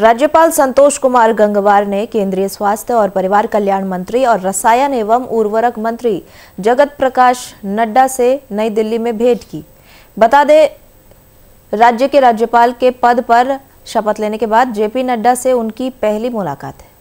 राज्यपाल संतोष कुमार गंगवार ने केंद्रीय स्वास्थ्य और परिवार कल्याण मंत्री और रसायन एवं उर्वरक मंत्री जगत प्रकाश नड्डा से नई दिल्ली में भेंट की बता दें राज्य के राज्यपाल के पद पर शपथ लेने के बाद जेपी नड्डा से उनकी पहली मुलाकात है